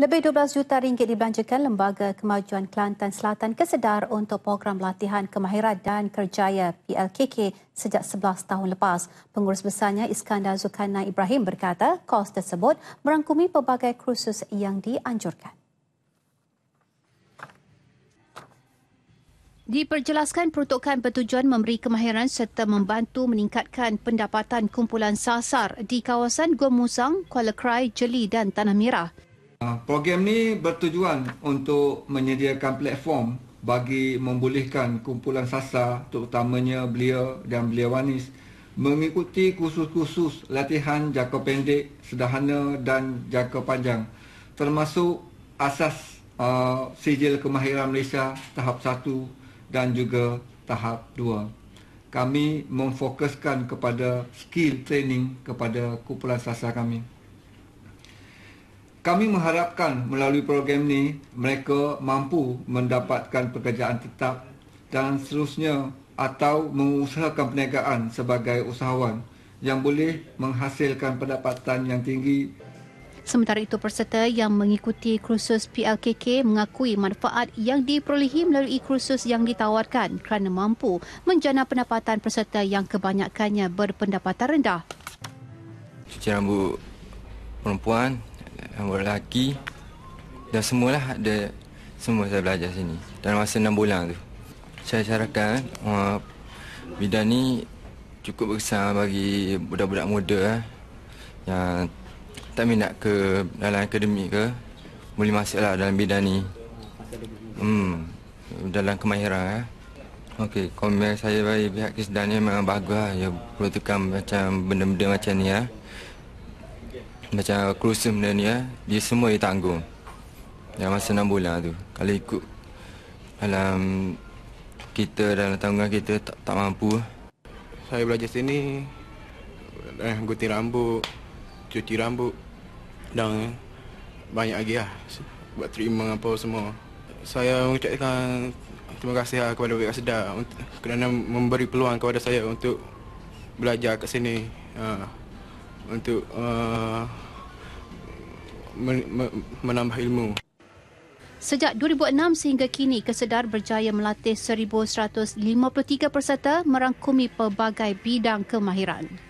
Lebih 12 juta ringgit dibelanjakan Lembaga Kemajuan Kelantan Selatan Kesedar untuk program latihan kemahiran dan kerjaya PLKK sejak 11 tahun lepas. Pengurus besarnya Iskandar Zulkarnain Ibrahim berkata kos tersebut merangkumi pelbagai kursus yang dianjurkan. Diperjelaskan peruntukan bertujuan memberi kemahiran serta membantu meningkatkan pendapatan kumpulan sasar di kawasan Gua Musang, Kuala Krai, Jeli dan Tanah Merah. Ah, program ni bertujuan untuk menyediakan platform bagi membolehkan kumpulan sasa terutamanya belia dan belia wanis mengikuti kursus-kursus latihan jangka pendek, sederhana dan jangka panjang termasuk asas uh, sijil kemahiran Malaysia tahap 1 dan juga tahap 2. Kami memfokuskan kepada skill training kepada kumpulan sasa kami. Kami mengharapkan melalui program ini mereka mampu mendapatkan pekerjaan tetap dan seterusnya atau mengusahakan perniagaan sebagai usahawan yang boleh menghasilkan pendapatan yang tinggi. Sementara itu, peserta yang mengikuti kursus PLKK mengakui manfaat yang diperolehi melalui kursus yang ditawarkan kerana mampu menjana pendapatan peserta yang kebanyakannya berpendapatan rendah. Cuci rambut perempuan nombor lelaki dan semualah ada semua saya belajar sini dalam masa enam bulan tu. Saya syarahkan uh, eh, bidang ni cukup besar bagi budak-budak muda eh, yang tak minat ke dalam akademik ke boleh masuk lah dalam bidang ni. Hmm, dalam kemahiran eh. Okey, komen saya bagi pihak kesedaran ni memang bagus lah. Dia ya, perlu tukar macam benda-benda macam ni lah. Eh macam gruesome benda ni eh, dia semua dia tanggung. Yang masa enam bulan tu. Kalau ikut dalam kita dalam tanggungan kita tak, tak mampu. Saya belajar sini, eh, gunting rambut, cuci rambut dan eh, banyak lagi lah. Buat terima apa semua. Saya mengucapkan terima kasih lah kepada Wika Sedar kerana memberi peluang kepada saya untuk belajar kat sini. Uh untuk uh, menambah ilmu. Sejak 2006 sehingga kini, Kesedar berjaya melatih 1,153 peserta merangkumi pelbagai bidang kemahiran.